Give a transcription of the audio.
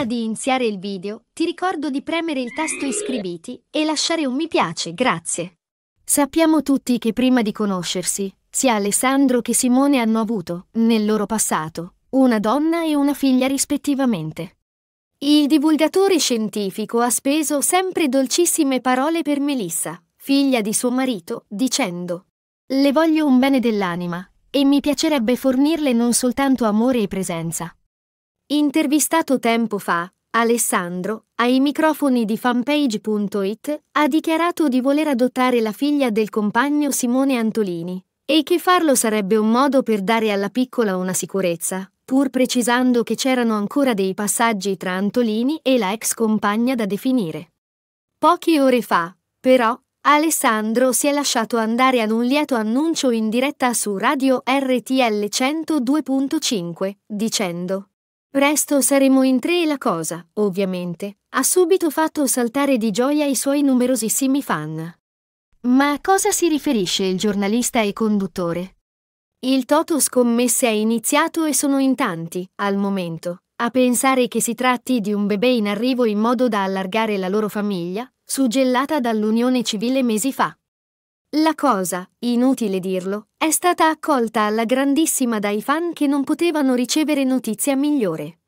Prima di iniziare il video, ti ricordo di premere il tasto iscriviti e lasciare un mi piace, grazie. Sappiamo tutti che prima di conoscersi, sia Alessandro che Simone hanno avuto, nel loro passato, una donna e una figlia rispettivamente. Il divulgatore scientifico ha speso sempre dolcissime parole per Melissa, figlia di suo marito, dicendo «Le voglio un bene dell'anima, e mi piacerebbe fornirle non soltanto amore e presenza, Intervistato tempo fa, Alessandro, ai microfoni di fanpage.it, ha dichiarato di voler adottare la figlia del compagno Simone Antolini e che farlo sarebbe un modo per dare alla piccola una sicurezza, pur precisando che c'erano ancora dei passaggi tra Antolini e la ex compagna da definire. Poche ore fa, però, Alessandro si è lasciato andare ad un lieto annuncio in diretta su Radio RTL 102.5, dicendo Presto saremo in tre e la cosa, ovviamente, ha subito fatto saltare di gioia i suoi numerosissimi fan. Ma a cosa si riferisce il giornalista e conduttore? Il Toto scommesse è iniziato e sono in tanti, al momento, a pensare che si tratti di un bebè in arrivo in modo da allargare la loro famiglia, suggellata dall'unione civile mesi fa. La cosa, inutile dirlo, è stata accolta alla grandissima dai fan che non potevano ricevere notizia migliore.